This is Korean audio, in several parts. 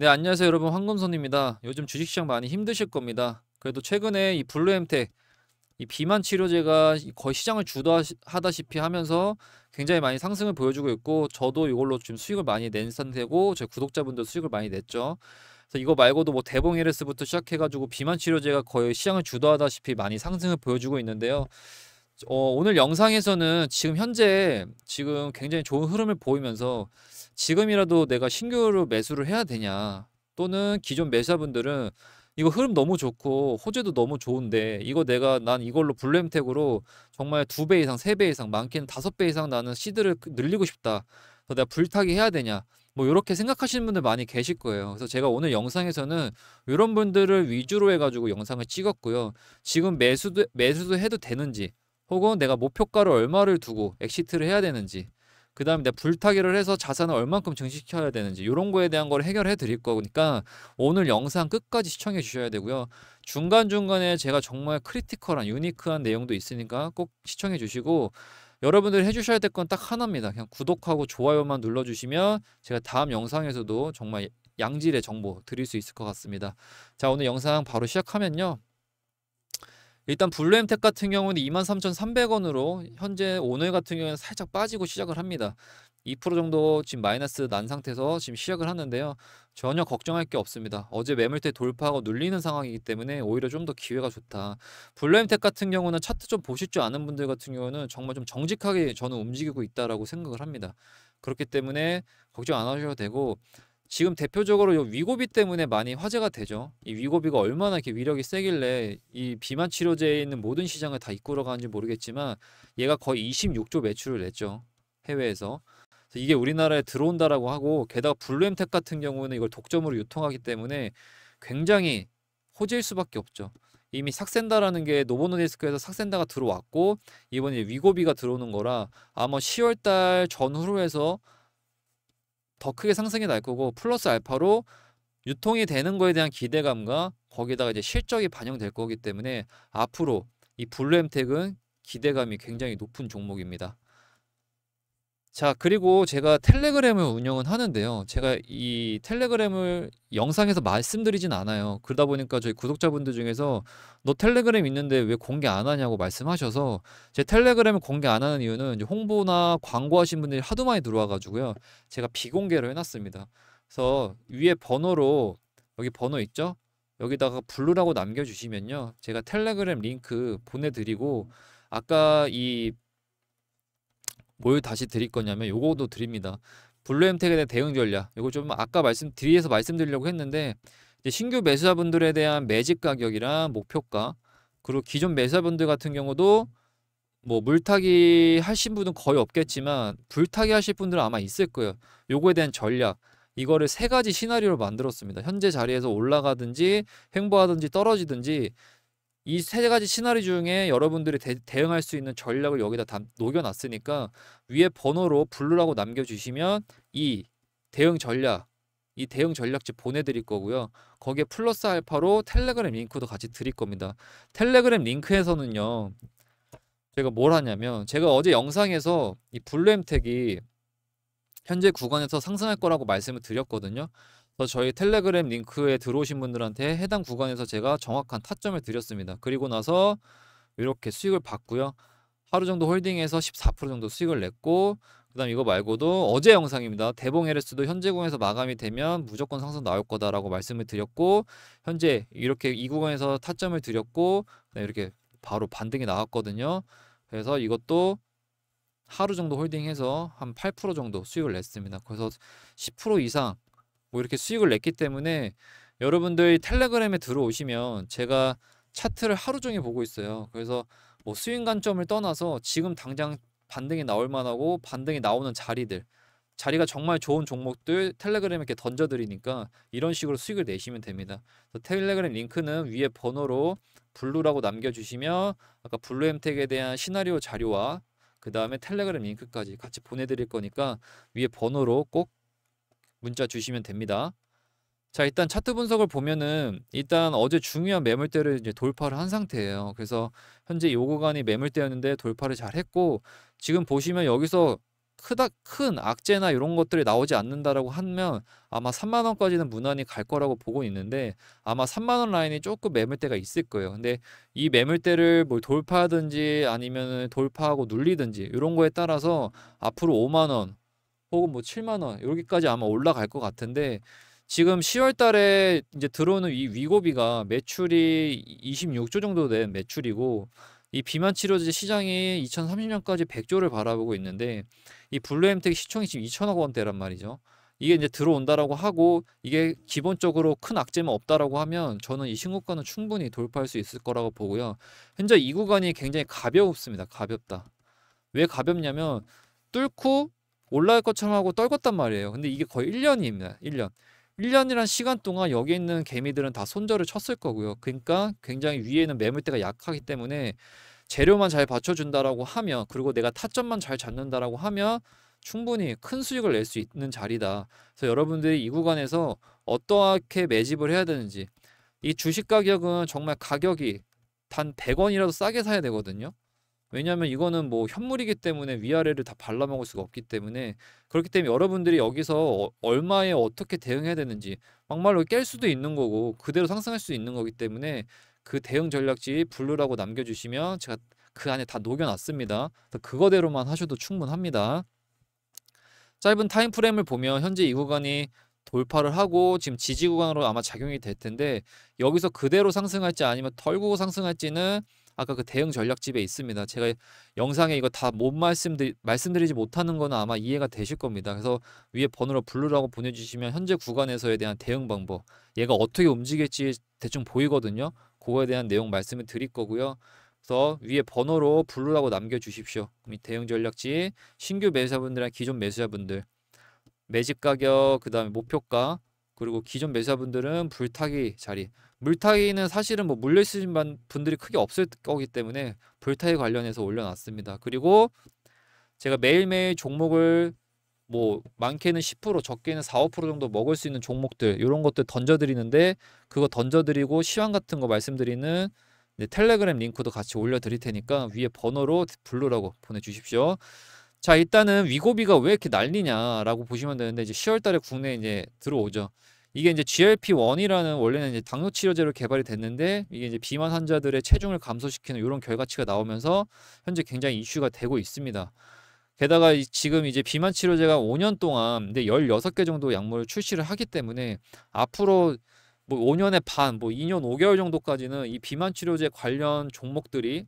네, 안녕하세요 여러분 황금손입니다. 요즘 주식시장 많이 힘드실 겁니다. 그래도 최근에 이 블루엠텍 이 비만 치료제가 거의 시장을 주도하다시피 하면서 굉장히 많이 상승을 보여주고 있고 저도 이걸로 지금 수익을 많이 낸 상태고 제 구독자분들 수익을 많이 냈죠. 그래서 이거 말고도 뭐 대봉 LS부터 시작해가지고 비만 치료제가 거의 시장을 주도하다시피 많이 상승을 보여주고 있는데요. 어, 오늘 영상에서는 지금 현재 지금 굉장히 좋은 흐름을 보이면서 지금이라도 내가 신규로 매수를 해야 되냐 또는 기존 매수자분들은 이거 흐름 너무 좋고 호재도 너무 좋은데 이거 내가 난 이걸로 블루엠텍으로 정말 두 배 이상 세 배 이상 많게는 다섯 배 이상 나는 시드를 그, 늘리고 싶다 그래서 내가 불타기 해야 되냐 뭐 이렇게 생각하시는 분들 많이 계실 거예요. 그래서 제가 오늘 영상에서는 이런 분들을 위주로 해가지고 영상을 찍었고요. 지금 매수도 매수도 해도 되는지 혹은 내가 목표가를 얼마를 두고 엑시트를 해야 되는지 그 다음에 내가 불타기를 해서 자산을 얼만큼 증식해야 되는지 이런 거에 대한 걸 해결해 드릴 거니까 오늘 영상 끝까지 시청해 주셔야 되고요. 중간중간에 제가 정말 크리티컬한 유니크한 내용도 있으니까 꼭 시청해 주시고 여러분들이 해주셔야 될 건 딱 하나입니다. 그냥 구독하고 좋아요만 눌러주시면 제가 다음 영상에서도 정말 양질의 정보 드릴 수 있을 것 같습니다. 자 오늘 영상 바로 시작하면요. 일단 블루엠텍 같은 경우는 23,300원으로 현재 오늘 같은 경우는 살짝 빠지고 시작을 합니다. 2% 정도 지금 마이너스 난 상태에서 지금 시작을 하는데요. 전혀 걱정할 게 없습니다. 어제 매물대 돌파하고 눌리는 상황이기 때문에 오히려 좀 더 기회가 좋다. 블루엠텍 같은 경우는 차트 좀 보실 줄 아는 분들 같은 경우는 정말 좀 정직하게 저는 움직이고 있다라고 생각을 합니다. 그렇기 때문에 걱정 안 하셔도 되고 지금 대표적으로 요 위고비 때문에 많이 화제가 되죠. 이 위고비가 얼마나 이렇게 위력이 세길래 이 비만 치료제에 있는 모든 시장을 다 이끌어 가는지 모르겠지만 얘가 거의 26조 매출을 냈죠. 해외에서. 이게 우리나라에 들어온다라고 하고 게다가 블루엠텍 같은 경우는 이걸 독점으로 유통하기 때문에 굉장히 호재일 수밖에 없죠. 이미 삭센다라는 게 노보노디스크에서 삭센다가 들어왔고 이번에 위고비가 들어오는 거라 아마 10월 달 전후로 해서 더 크게 상승이 날 거고 플러스 알파로 유통이 되는 거에 대한 기대감과 거기다가 이제 실적이 반영될 거기 때문에 앞으로 이 블루 엠텍은 기대감이 굉장히 높은 종목입니다. 자, 그리고 제가 텔레그램을 운영은 하는데요. 제가 이 텔레그램을 영상에서 말씀드리진 않아요. 그러다 보니까 저희 구독자분들 중에서 너 텔레그램 있는데 왜 공개 안 하냐고 말씀하셔서 제 텔레그램을 공개 안 하는 이유는 이제 홍보나 광고하신 분들이 하도 많이 들어와가지고요. 제가 비공개로 해놨습니다. 그래서 위에 번호로 여기 번호 있죠? 여기다가 블루라고 남겨주시면요. 제가 텔레그램 링크 보내드리고 아까 이뭘 다시 드릴 거냐면 요거도 드립니다. 블루엠텍에 대한 대응 전략. 요거 좀 아까 말씀 드리에서 말씀드리려고 했는데 이제 신규 매수자분들에 대한 매직 가격이랑 목표가 그리고 기존 매수자분들 같은 경우도 뭐 물타기 하신 분은 거의 없겠지만 불타기 하실 분들은 아마 있을 거예요. 요거에 대한 전략 이거를 세 가지 시나리오로 만들었습니다. 현재 자리에서 올라가든지 횡보하든지 떨어지든지 이세 가지 시나리 중에 여러분들이 대, 응할수 있는 전략을 여기다 담, 녹여놨으니까 위에 번호로 블루라고 남겨주시면 이 대응 전략 이 대응 전략집 보내드릴 거고요. 거기에 플러스 알파로 텔레그램 링크도 같이 드릴 겁니다. 텔레그램 링크에서는요. 제가 뭘 하냐면 제가 어제 영상에서 이 블루엠텍이 현재 구간에서 상승할 거라고 말씀을 드렸거든요. 그래서 저희 텔레그램 링크에 들어오신 분들한테 해당 구간에서 제가 정확한 타점을 드렸습니다. 그리고 나서 이렇게 수익을 봤고요. 하루 정도 홀딩해서 14% 정도 수익을 냈고 그다음 이거 말고도 어제 영상입니다. 대봉 LS도 현재 구간에서 마감이 되면 무조건 상승 나올 거다라고 말씀을 드렸고 현재 이렇게 이 구간에서 타점을 드렸고 이렇게 바로 반등이 나왔거든요. 그래서 이것도 하루 정도 홀딩해서 한 8% 정도 수익을 냈습니다. 그래서 10% 이상 뭐 이렇게 수익을 냈기 때문에 여러분들 이 텔레그램에 들어오시면 제가 차트를 하루 종일 보고 있어요. 그래서 뭐 수익 관점을 떠나서 지금 당장 반등이 나올 만하고 반등이 나오는 자리들 자리가 정말 좋은 종목들 텔레그램에 이렇게 던져드리니까 이런 식으로 수익을 내시면 됩니다. 텔레그램 링크는 위에 번호로 블루라고 남겨주시면 아까 블루 엠택에 대한 시나리오 자료와 그 다음에 텔레그램 링크까지 같이 보내드릴 거니까 위에 번호로 꼭 문자 주시면 됩니다. 자 일단 차트 분석을 보면은 일단 어제 중요한 매물대를 이제 돌파를 한 상태예요. 그래서 현재 요 구간이 매물대였는데 돌파를 잘 했고 지금 보시면 여기서 크다 큰 악재나 이런 것들이 나오지 않는다라고 하면 아마 3만 원까지는 무난히 갈 거라고 보고 있는데 아마 3만 원 라인이 조금 매물대가 있을 거예요. 근데 이 매물대를 뭘 돌파하든지 아니면 돌파하고 눌리든지 이런 거에 따라서 앞으로 5만 원, 혹은 뭐 7만 원 여기까지 아마 올라갈 것 같은데 지금 10월 달에 이제 들어오는 이 위고비가 매출이 26조 정도 된 매출이고 이 비만 치료제 시장이 2030년까지 100조를 바라보고 있는데 이 블루엠텍 시총이 지금 2천억 원대란 말이죠. 이게 이제 들어온다라고 하고 이게 기본적으로 큰 악재만 없다라고 하면 저는 이 신고가는 충분히 돌파할 수 있을 거라고 보고요. 현재 이 구간이 굉장히 가볍습니다. 가볍다. 왜 가볍냐면 뚫고 올라갈 것처럼 하고 떨궜단 말이에요. 근데 이게 거의 1년입니다. 1년. 1년이란 시간 동안 여기 있는 개미들은 다 손절을 쳤을 거고요. 그러니까 굉장히 위에는 매물대가 약하기 때문에 재료만 잘 받쳐준다라고 하면 그리고 내가 타점만 잘 잡는다라고 하면 충분히 큰 수익을 낼 수 있는 자리다. 그래서 여러분들이 이 구간에서 어떻게 매집을 해야 되는지 이 주식 가격은 정말 가격이 단 100원이라도 싸게 사야 되거든요. 왜냐하면 이거는 뭐 현물이기 때문에 위아래를 다 발라먹을 수가 없기 때문에 그렇기 때문에 여러분들이 여기서 어, 얼마에 어떻게 대응해야 되는지 막말로 깰 수도 있는 거고 그대로 상승할 수 있는 거기 때문에 그 대응 전략지 블루라고 남겨주시면 제가 그 안에 다 녹여놨습니다. 그거대로만 하셔도 충분합니다. 짧은 타임 프레임을 보면 현재 이 구간이 돌파를 하고 지금 지지 구간으로 아마 작용이 될 텐데 여기서 그대로 상승할지 아니면 털고 상승할지는 아까 그 대응 전략집에 있습니다. 제가 영상에 이거 다 못 말씀드 말씀드리지 못하는 거는 아마 이해가 되실 겁니다. 그래서 위에 번호로 블루라고 보내주시면 현재 구간에서에 대한 대응 방법, 얘가 어떻게 움직일지 대충 보이거든요. 그거에 대한 내용 말씀을 드릴 거고요. 그래서 위에 번호로 블루라고 남겨주십시오. 대응 전략집 신규 매수자분들이랑 기존 매수자분들 매집 가격, 그다음에 목표가 그리고 기존 매수자분들은 불타기 자리 물타기는 사실은 뭐 물려 있으신 분들이 크게 없을 거기 때문에 불타기 관련해서 올려놨습니다. 그리고 제가 매일매일 종목을 뭐 많게는 10% 적게는 4, 5% 정도 먹을 수 있는 종목들 이런 것들 던져드리는데 그거 던져드리고 시황 같은 거 말씀드리는 네, 텔레그램 링크도 같이 올려드릴 테니까 위에 번호로 블루라고 보내주십시오. 자 일단은 위고비가 왜 이렇게 난리냐라고 보시면 되는데 이제 10월달에 국내 에 이제 들어오죠. 이게 이제 GLP-1이라는 원래는 이제 당뇨 치료제로 개발이 됐는데 이게 이제 비만 환자들의 체중을 감소시키는 이런 결과치가 나오면서 현재 굉장히 이슈가 되고 있습니다. 게다가 지금 이제 비만 치료제가 5년 동안 근데 16개 정도 약물을 출시를 하기 때문에 앞으로 뭐5년에 반, 뭐 2년 5개월 정도까지는 이 비만 치료제 관련 종목들이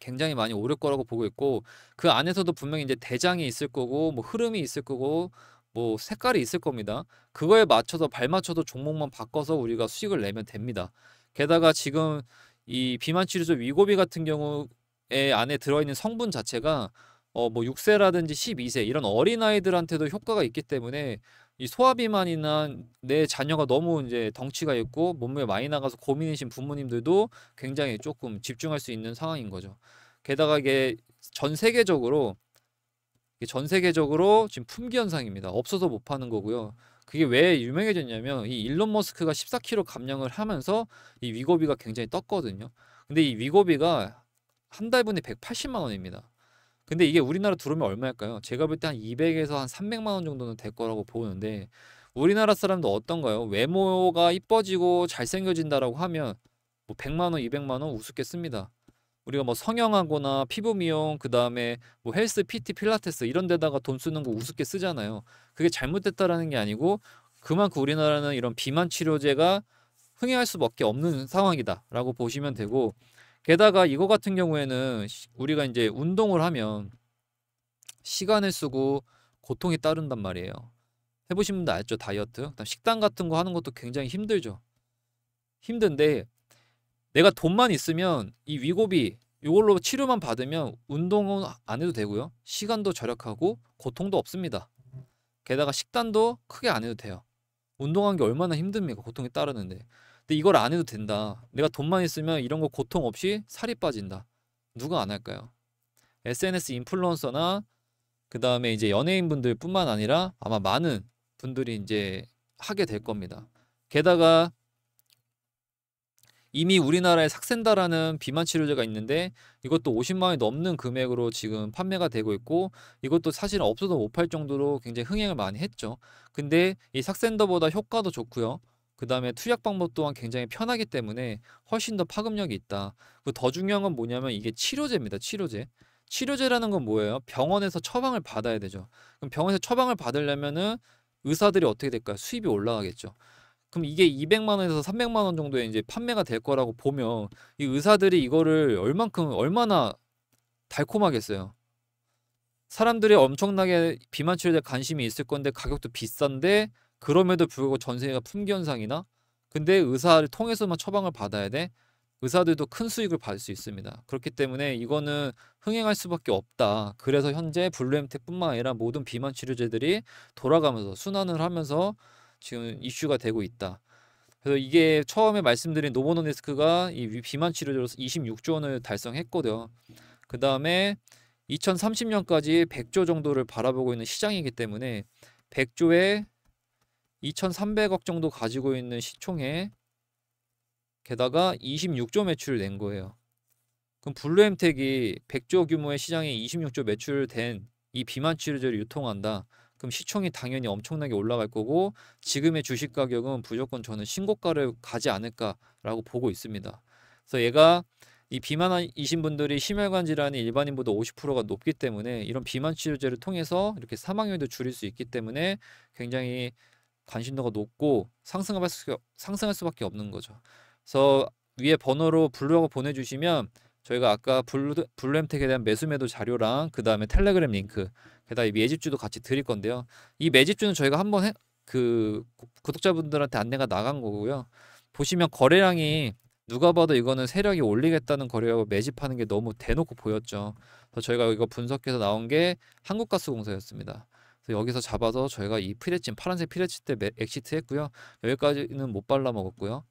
굉장히 많이 오를 거라고 보고 있고 그 안에서도 분명히 이제 대장이 있을 거고 뭐 흐름이 있을 거고 뭐 색깔이 있을 겁니다. 그거에 맞춰서 발맞춰서 종목만 바꿔서 우리가 수익을 내면 됩니다. 게다가 지금 이 비만 치료제 위고비 같은 경우에 안에 들어있는 성분 자체가 어 뭐 6세라든지 12세 이런 어린 아이들한테도 효과가 있기 때문에 이 소아비만이나 내 자녀가 너무 이제 덩치가 있고 몸매게 많이 나가서 고민이신 부모님들도 굉장히 조금 집중할 수 있는 상황인 거죠. 게다가 이게 전 세계적으로 전 세계적으로 지금 품귀 현상입니다. 없어서 못 파는 거고요. 그게 왜 유명해졌냐면 이 일론 머스크가 14kg 감량을 하면서 이 위고비가 굉장히 떴거든요. 근데 이 위고비가 한 달분에 180만 원입니다. 근데 이게 우리나라 들어오면 얼마일까요? 제가 볼 때 한 200에서 한 300만 원 정도는 될 거라고 보는데 우리나라 사람도 어떤가요? 외모가 이뻐지고 잘생겨진다라고 하면 뭐 100만 원, 200만 원 우습게 씁니다. 우리가 뭐 성형하거나 피부 미용 그다음에 뭐 헬스 PT 필라테스 이런 데다가 돈 쓰는 거 우습게 쓰잖아요. 그게 잘못됐다라는 게 아니고 그만큼 우리나라는 이런 비만 치료제가 흥행할 수밖에 없는 상황이다라고 보시면 되고 게다가 이거 같은 경우에는 우리가 이제 운동을 하면 시간을 쓰고 고통이 따른단 말이에요. 해보신 분들 알죠? 다이어트. 식단 같은 거 하는 것도 굉장히 힘들죠. 힘든데 내가 돈만 있으면 이 위고비 이걸로 치료만 받으면 운동은 안 해도 되고요. 시간도 절약하고 고통도 없습니다. 게다가 식단도 크게 안 해도 돼요. 운동한 게 얼마나 힘듭니까? 고통이 따르는데. 근데 이걸 안 해도 된다. 내가 돈만 있으면 이런 거 고통 없이 살이 빠진다. 누가 안 할까요? SNS 인플루언서나 그 다음에 이제 연예인분들뿐만 아니라 아마 많은 분들이 이제 하게 될 겁니다. 게다가 이미 우리나라에 삭센다라는 비만 치료제가 있는데 이것도 50만 원이 넘는 금액으로 지금 판매가 되고 있고 이것도 사실은 없어도 못 팔 정도로 굉장히 흥행을 많이 했죠. 근데 이 삭센더보다 효과도 좋고요. 그 다음에 투약 방법 또한 굉장히 편하기 때문에 훨씬 더 파급력이 있다. 그 더 중요한 건 뭐냐면 이게 치료제입니다. 치료제. 치료제라는 건 뭐예요? 병원에서 처방을 받아야 되죠. 그럼 병원에서 처방을 받으려면은 의사들이 어떻게 될까요? 수입이 올라가겠죠. 그럼 이게 200만 원에서 300만 원 정도에 이제 판매가 될 거라고 보면 이 의사들이 이거를 얼만큼 얼마나 달콤하겠어요. 사람들이 엄청나게 비만 치료제 관심이 있을 건데 가격도 비싼데 그럼에도 불구하고 전세가 품귀 현상이나 근데 의사를 통해서만 처방을 받아야 돼. 의사들도 큰 수익을 받을 수 있습니다. 그렇기 때문에 이거는 흥행할 수밖에 없다. 그래서 현재 블루엠텍뿐만 아니라 모든 비만 치료제들이 돌아가면서 순환을 하면서 지금 이슈가 되고 있다. 그래서 이게 처음에 말씀드린 노모노네스크가 이 비만 치료제로서 26조 원을 달성했거든요. 그 다음에 2030년까지 100조 정도를 바라보고 있는 시장이기 때문에 100조에 2,300억 정도 가지고 있는 시총에 게다가 26조 매출을 낸 거예요. 그럼 블루엠텍이 100조 규모의 시장에 26조 매출된 이 비만 치료제를 유통한다. 그럼 시총이 당연히 엄청나게 올라갈 거고 지금의 주식 가격은 무조건 저는 신고가를 가지 않을까라고 보고 있습니다. 그래서 얘가 이 비만이신 분들이 심혈관 질환이 일반인보다 50%가 높기 때문에 이런 비만 치료제를 통해서 이렇게 사망률도 줄일 수 있기 때문에 굉장히 관심도가 높고 상승할, 수, 상승할 수밖에 없는 거죠. 그래서 위에 번호로 블로고 보내주시면 저희가 아까 블루엠텍에 블 대한 매수매도 자료랑 그 다음에 텔레그램 링크 게다가 이 매집주도 같이 드릴 건데요. 이 매집주는 저희가 한번 해, 그 구독자분들한테 안내가 나간 거고요. 보시면 거래량이 누가 봐도 이거는 세력이 올리겠다는 거래하고 매집하는 게 너무 대놓고 보였죠. 그래서 저희가 이거 분석해서 나온 게 한국가스공사였습니다. 그래서 여기서 잡아서 저희가 이 피레친 파란색 피레친 때 엑시트 했고요. 여기까지는 못 발라 먹었고요.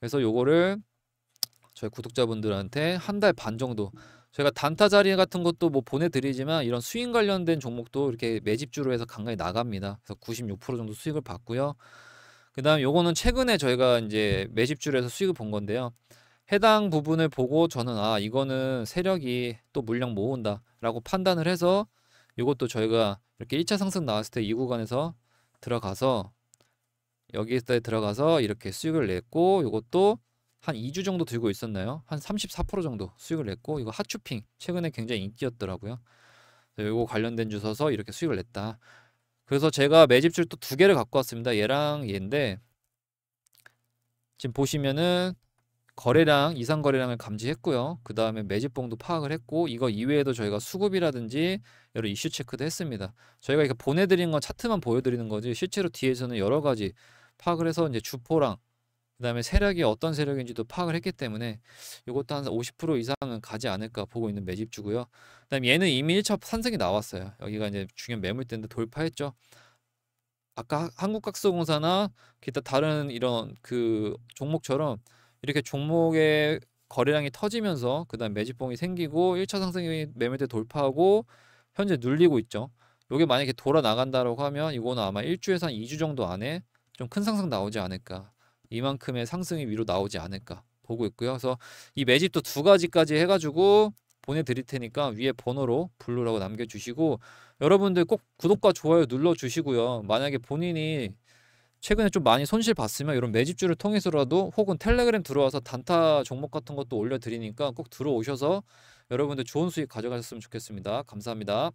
그래서 요거를 저희 구독자분들한테 한 달 반 정도 저희가 단타 자리 같은 것도 뭐 보내드리지만 이런 수익 관련된 종목도 이렇게 매집주로 해서 간간히 나갑니다. 그래서 96% 정도 수익을 받고요 그다음 요거는 최근에 저희가 이제 매집주로 해서 수익을 본 건데요. 해당 부분을 보고 저는 아 이거는 세력이 또 물량 모은다라고 판단을 해서 이것도 저희가 이렇게 1차 상승 나왔을 때 이 구간에서 들어가서 여기에 들어가서 이렇게 수익을 냈고 이것도 한 2주 정도 들고 있었나요? 한 34% 정도 수익을 냈고 이거 하추핑 최근에 굉장히 인기였더라고요. 이거 관련된 주서서 이렇게 수익을 냈다. 그래서 제가 매집줄 또두 개를 갖고 왔습니다. 얘랑 얘인데 지금 보시면은 거래량 이상 거래량을 감지했고요. 그 다음에 매집봉도 파악을 했고 이거 이외에도 저희가 수급이라든지 여러 이슈 체크도 했습니다. 저희가 이렇게 보내드린 건 차트만 보여드리는 거지 실제로 뒤에서는 여러 가지 파악을 해서 이제 주포랑 그다음에 세력이 어떤 세력인지도 파악을 했기 때문에 이것도 한 50% 이상은 가지 않을까 보고 있는 매집주고요. 그다음 에 얘는 이미 1차 산성이 나왔어요. 여기가 이제 중요한 매물대인데 돌파했죠. 아까 한국각수공사나 기타 다른 이런 그 종목처럼 이렇게 종목의 거래량이 터지면서 그다음 매집봉이 생기고 1차 상승이 매물대 돌파하고 현재 눌리고 있죠. 이게 만약에 돌아 나간다라고 하면 이거는 아마 1주에서한 2주 정도 안에 좀 큰 상승 나오지 않을까 이만큼의 상승이 위로 나오지 않을까 보고 있고요. 그래서 이 매집도 두 가지까지 해가지고 보내드릴 테니까 위에 번호로 블루라고 남겨주시고 여러분들 꼭 구독과 좋아요 눌러주시고요. 만약에 본인이 최근에 좀 많이 손실 봤으면 이런 매집주를 통해서라도 혹은 텔레그램 들어와서 단타 종목 같은 것도 올려드리니까 꼭 들어오셔서 여러분들 좋은 수익 가져가셨으면 좋겠습니다. 감사합니다.